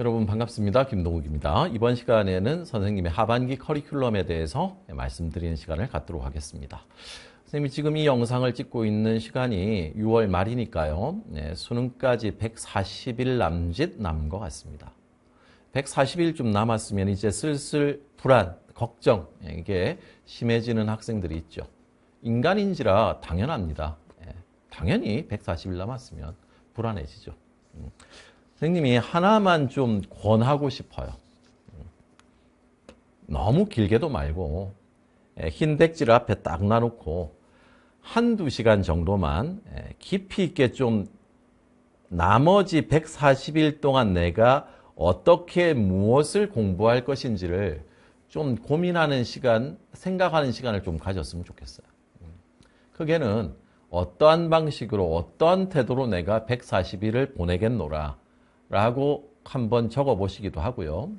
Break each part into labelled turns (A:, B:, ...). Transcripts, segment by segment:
A: 여러분 반갑습니다. 김동욱입니다. 이번 시간에는 선생님의 하반기 커리큘럼에 대해서 말씀드리는 시간을 갖도록 하겠습니다. 선생님이 지금 이 영상을 찍고 있는 시간이 6월 말이니까요. 네, 수능까지 140일 남짓 남은 것 같습니다. 140일 좀 남았으면 이제 슬슬 불안, 걱정 네, 이게 심해지는 학생들이 있죠. 인간인지라 당연합니다. 네, 당연히 140일 남았으면 불안해지죠. 음. 선생님이 하나만 좀 권하고 싶어요. 너무 길게도 말고 예, 흰 백지를 앞에 딱 놔놓고 한두 시간 정도만 예, 깊이 있게 좀 나머지 140일 동안 내가 어떻게 무엇을 공부할 것인지를 좀 고민하는 시간, 생각하는 시간을 좀 가졌으면 좋겠어요. 그게는 어떠한 방식으로, 어떠한 태도로 내가 140일을 보내겠노라. 라고 한번 적어 보시기도 하고요.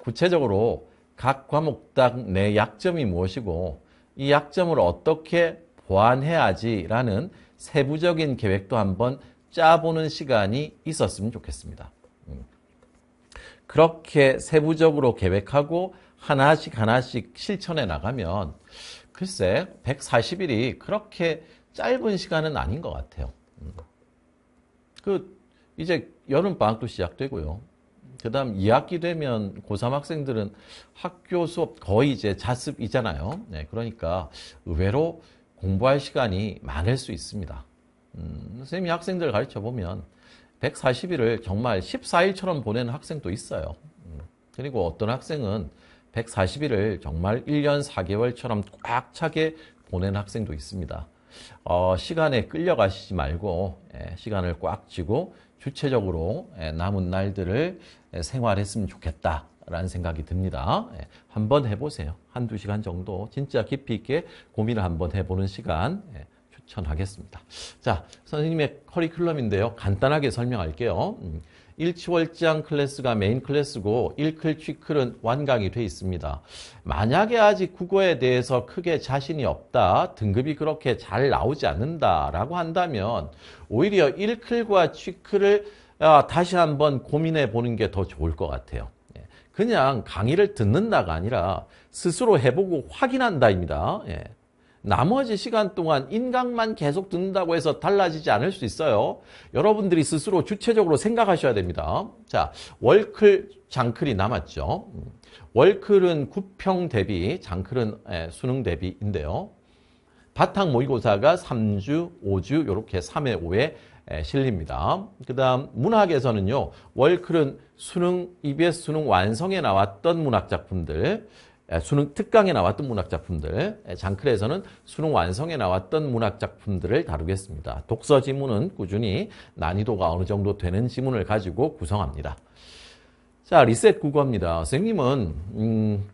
A: 구체적으로 각 과목당 내 약점이 무엇이고 이 약점을 어떻게 보완해야지라는 세부적인 계획도 한번 짜보는 시간이 있었으면 좋겠습니다. 음. 그렇게 세부적으로 계획하고 하나씩 하나씩 실천해 나가면 글쎄 140일이 그렇게 짧은 시간은 아닌 것 같아요. 음. 그 이제 여름방학도 시작되고요. 그 다음 2학기 되면 고3 학생들은 학교 수업 거의 이제 자습이잖아요. 네, 그러니까 의외로 공부할 시간이 많을 수 있습니다. 음, 선생님이 학생들 가르쳐보면 140일을 정말 14일처럼 보내는 학생도 있어요. 음, 그리고 어떤 학생은 140일을 정말 1년 4개월처럼 꽉 차게 보낸 학생도 있습니다. 어, 시간에 끌려가시지 말고 예, 시간을 꽉 쥐고 주체적으로 예, 남은 날들을 예, 생활했으면 좋겠다. 라는 생각이 듭니다. 예, 한번 해보세요. 한두 시간 정도 진짜 깊이 있게 고민을 한번 해보는 시간 예, 추천하겠습니다. 자, 선생님의 커리큘럼인데요. 간단하게 설명할게요. 음, 일치월장 클래스가 메인 클래스고 일클 취클은 완강이 돼 있습니다. 만약에 아직 국어에 대해서 크게 자신이 없다, 등급이 그렇게 잘 나오지 않는다라고 한다면 오히려 일클과 취클을 아, 다시 한번 고민해 보는 게 더 좋을 것 같아요. 예, 그냥 강의를 듣는다가 아니라 스스로 해보고 확인한다입니다. 예, 나머지 시간 동안 인강만 계속 듣는다고 해서 달라지지 않을 수 있어요. 여러분들이 스스로 주체적으로 생각하셔야 됩니다. 자, 월클, 장클이 남았죠. 월클은 구평 대비, 장클은 예, 수능 대비인데요. 바탕 모의고사가 3주, 5주 이렇게 3회, 5회 예, 실립니다. 그 다음 문학에서는요. 월클은 수능, EBS 수능 완성에 나왔던 문학 작품들 예, 수능 특강에 나왔던 문학 작품들, 예, 장클에서는 수능 완성에 나왔던 문학 작품들을 다루겠습니다. 독서 지문은 꾸준히 난이도가 어느 정도 되는 지문을 가지고 구성합니다. 자, 리셋 국어입니다. 선생님은 음,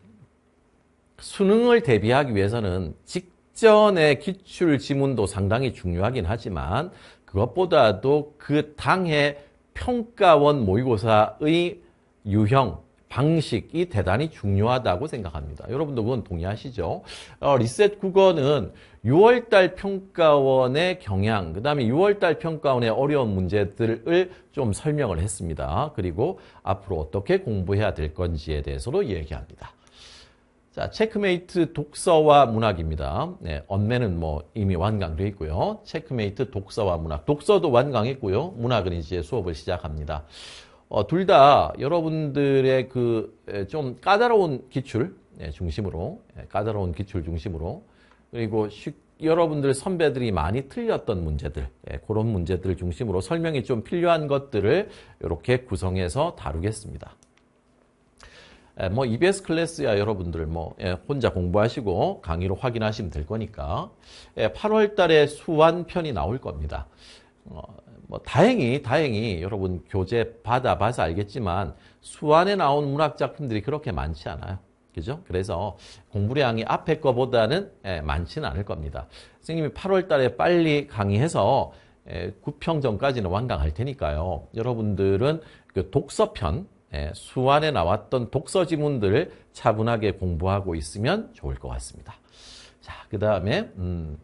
A: 수능을 대비하기 위해서는 직전의 기출 지문도 상당히 중요하긴 하지만 그것보다도 그 당해 평가원 모의고사의 유형, 방식이 대단히 중요하다고 생각합니다. 여러분도 그건 동의하시죠? 어, 리셋 국어는 6월달 평가원의 경향, 그 다음에 6월달 평가원의 어려운 문제들을 좀 설명을 했습니다. 그리고 앞으로 어떻게 공부해야 될 건지에 대해서도 얘기합니다. 자, 체크메이트 독서와 문학입니다. 네, 언매는 뭐 이미 완강돼 있고요. 체크메이트 독서와 문학. 독서도 완강했고요. 문학은 이제 수업을 시작합니다. 어, 둘 다 여러분들의 그 좀 까다로운 기출 예, 중심으로 예, 까다로운 기출 중심으로 그리고 쉽, 여러분들 선배들이 많이 틀렸던 문제들 예, 그런 문제들을 중심으로 설명이 좀 필요한 것들을 이렇게 구성해서 다루겠습니다. 뭐 EBS 클래스야 여러분들 뭐 혼자 공부하시고 강의로 확인하시면 될 거니까 8월 달에 수완 편이 나올 겁니다. 어, 뭐 다행히 다행히 여러분 교재 받아봐서 알겠지만 수안에 나온 문학 작품들이 그렇게 많지 않아요. 그죠? 그래서 공부량이 앞에 거보다는 예, 많지는 않을 겁니다. 선생님이 8월 달에 빨리 강의해서 예, 9평 전까지는 완강할 테니까요. 여러분들은 그 독서편, 예, 수안에 나왔던 독서 지문들을 차분하게 공부하고 있으면 좋을 것 같습니다. 자, 그 다음에, 음,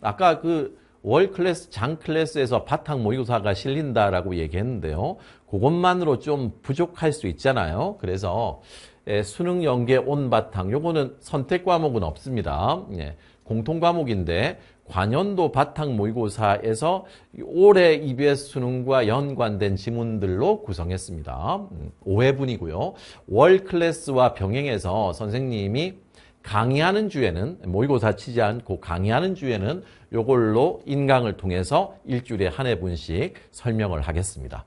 A: 아까 그월 클래스, 장 클래스에서 바탕 모의고사가 실린다라고 얘기했는데요. 그것만으로 좀 부족할 수 있잖아요. 그래서 예, 수능 연계 온 바탕 요거는 선택 과목은 없습니다. 예, 공통 과목인데 관연도 바탕 모의고사에서 올해 EBS 수능과 연관된 지문들로 구성했습니다. 5회분이고요. 음, 월 클래스와 병행해서 선생님이 강의하는 주에는 모의고사 치지 않고 강의하는 주에는 요걸로 인강을 통해서 일주일에 한해분씩 설명을 하겠습니다.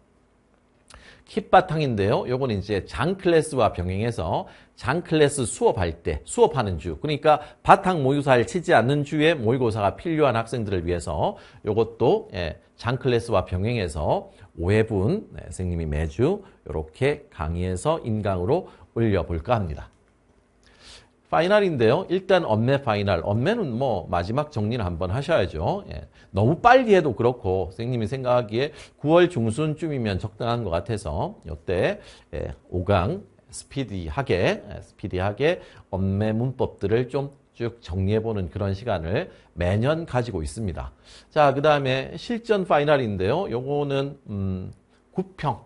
A: 킵바탕인데요. 요건 이제 장 클래스와 병행해서 장 클래스 수업할 때 수업하는 주 그러니까 바탕 모의고사를 치지 않는 주에 모의고사가 필요한 학생들을 위해서 요것도 예, 장 클래스와 병행해서 5회분 선생님이 매주 이렇게 강의해서 인강으로 올려볼까 합니다. 파이널인데요. 일단 엄매 파이널. 엄매는 뭐 마지막 정리를 한번 하셔야죠. 예. 너무 빨리 해도 그렇고 선생님이 생각하기에 9월 중순쯤이면 적당한 것 같아서 이때 예, 5강 스피디하게 예, 스피디하게 엄매 문법들을 좀 쭉 정리해보는 그런 시간을 매년 가지고 있습니다. 자, 그 다음에 실전 파이널인데요. 요거는 음, 9평,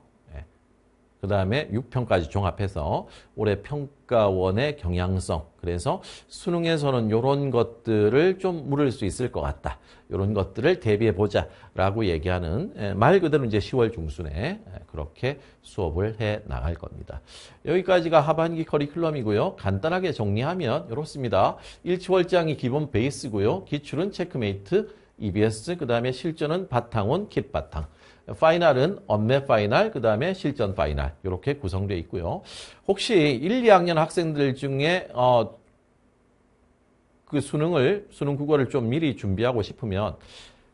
A: 그 다음에 6평까지 종합해서 올해 평가원의 경향성 그래서 수능에서는 이런 것들을 좀 물을 수 있을 것 같다. 이런 것들을 대비해보자 라고 얘기하는 말 그대로 이제 10월 중순에 그렇게 수업을 해 나갈 겁니다. 여기까지가 하반기 커리큘럼이고요. 간단하게 정리하면 이렇습니다. 1, 2월장이 기본 베이스고요. 기출은 체크메이트 EBS, 그 다음에 실전은 바탕원, 킷바탕. 파이널은 언매 파이널, 그 다음에 실전 파이널 이렇게 구성되어 있고요. 혹시 1, 2학년 학생들 중에 어, 그 수능을 수능 국어를 좀 미리 준비하고 싶으면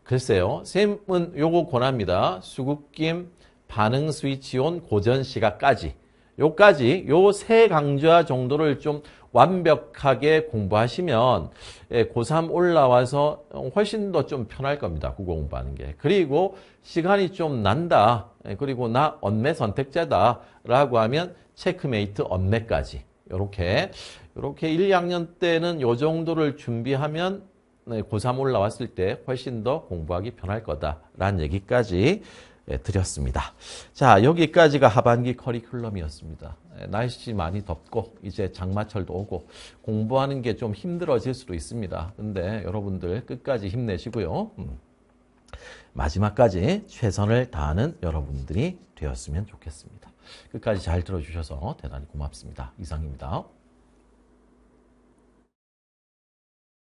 A: 글쎄요. 쌤은 요거 권합니다. 수국김, 반응 스위치온, 고전 시각까지 요까지 요 세 강좌 정도를 좀 완벽하게 공부하시면 예, 고3 올라와서 훨씬 더 좀 편할 겁니다. 국어 공부하는 게. 그리고 시간이 좀 난다. 예, 그리고 나 언매 선택자다. 라고 하면 체크메이트 언매까지. 이렇게 이렇게 1, 2학년 때는 요 정도를 준비하면 고3 올라왔을 때 훨씬 더 공부하기 편할 거다라는 얘기까지 예, 드렸습니다. 자, 여기까지가 하반기 커리큘럼이었습니다. 예, 날씨 많이 덥고 이제 장마철도 오고 공부하는 게 좀 힘들어질 수도 있습니다. 근데 여러분들 끝까지 힘내시고요. 음. 마지막까지 최선을 다하는 여러분들이 되었으면 좋겠습니다. 끝까지 잘 들어주셔서 대단히 고맙습니다. 이상입니다.